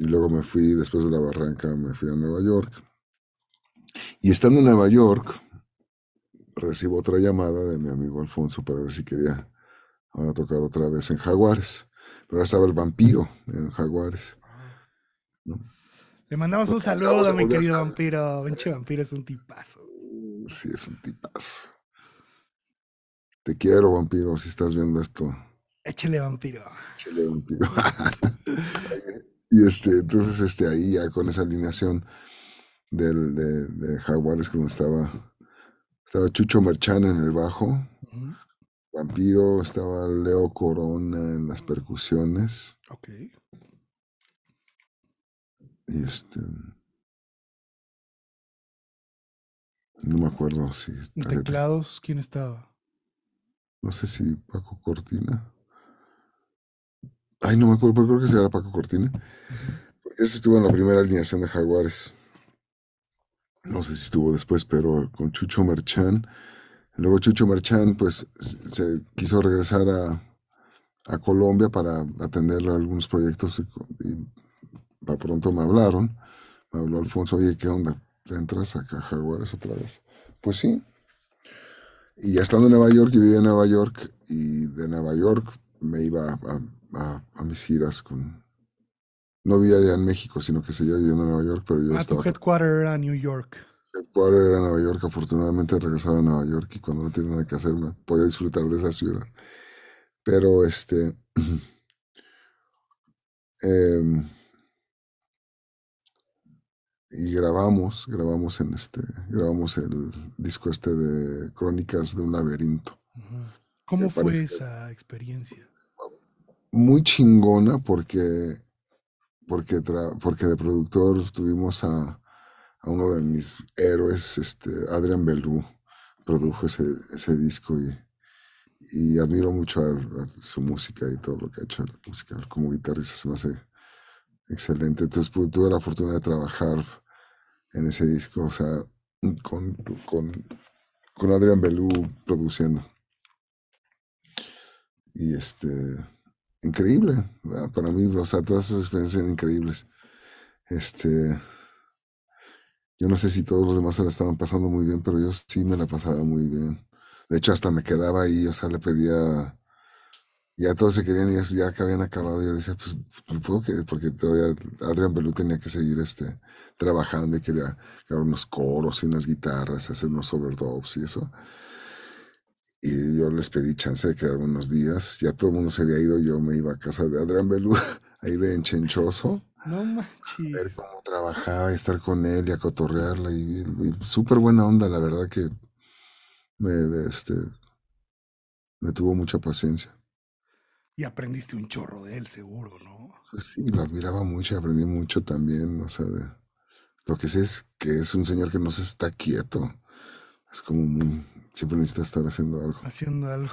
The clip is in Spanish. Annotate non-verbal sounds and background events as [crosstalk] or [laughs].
y luego me fui, después de la barranca, me fui a Nueva York. Y estando en Nueva York, recibo otra llamada de mi amigo Alfonso para ver si quería ahora tocar otra vez en Jaguares. Pero ahora estaba el vampiro en Jaguares. Le mandamos un saludo saludo, mi querido vampiro. Benche Vampiro es un tipazo. Sí, es un tipazo. Te quiero, vampiro, si estás viendo esto. Échale, vampiro. Échale, vampiro. [laughs] [laughs] Y este, entonces este, ahí ya con esa alineación del, de, Jaguares como estaba, estaba Chucho Merchán en el bajo, Vampiro, estaba Leo Corona en las percusiones. Ok. Y este... No me acuerdo si... ¿En teclados quién estaba? No sé si Paco Cortina. Ay, no me acuerdo, pero creo que será Paco Cortina. ese estuvo en la primera alineación de Jaguares. No sé si estuvo después, pero con Chucho Merchán. Luego Chucho Merchán, pues, se quiso regresar a, Colombia para atender algunos proyectos y, para pronto me hablaron. Me habló Alfonso, oye, ¿qué onda? ¿Entras acá a Jaguares otra vez? Pues sí. Y ya estando en Nueva York, yo vivía en Nueva York y de Nueva York me iba a, mis giras con... No vivía allá en México, sino que seguía viviendo en Nueva York, pero yo ah, tu headquarter era New York. Headquarter era Nueva York, afortunadamente regresaba a Nueva York y cuando no tenía nada que hacer me podía disfrutar de esa ciudad. Pero este... [clears throat] Em, y grabamos, grabamos en este, grabamos el disco este de Crónicas de un laberinto. ¿Cómo fue esa experiencia? Muy chingona porque, porque, porque de productor tuvimos a, uno de mis héroes, este, Adrian Belú, produjo ese, ese disco y, admiro mucho su música y todo lo que ha hecho musical como guitarrista se me hace excelente entonces pues, tuve la fortuna de trabajar en ese disco o sea con con, con Adrian Belú produciendo y este, increíble. para mí, o sea, todas esas experiencias eran increíbles. Este, yo no sé si todos los demás se la estaban pasando muy bien, pero yo sí me la pasaba muy bien. De hecho, hasta me quedaba ahí, o sea, le pedía. Ya todos se querían, y ya que habían acabado. Yo decía, pues, pues Porque todavía Adrián Belú tenía que seguir este, trabajando y quería crear unos coros y unas guitarras, hacer unos overdubs y eso yo les pedí chance de quedar unos días. Ya todo el mundo se había ido, yo me iba a casa de Adrián Belú, [laughs] ahí de enchenchoso. No A ver cómo trabajaba y estar con él y a Y, súper buena onda, la verdad que me, este, me tuvo mucha paciencia. Y aprendiste un chorro de él, seguro, ¿no? Pues sí, lo admiraba mucho y aprendí mucho también. O sea, lo que sé es que es un señor que no se está quieto. Es como muy, Siempre necesitas estar haciendo algo. Haciendo algo.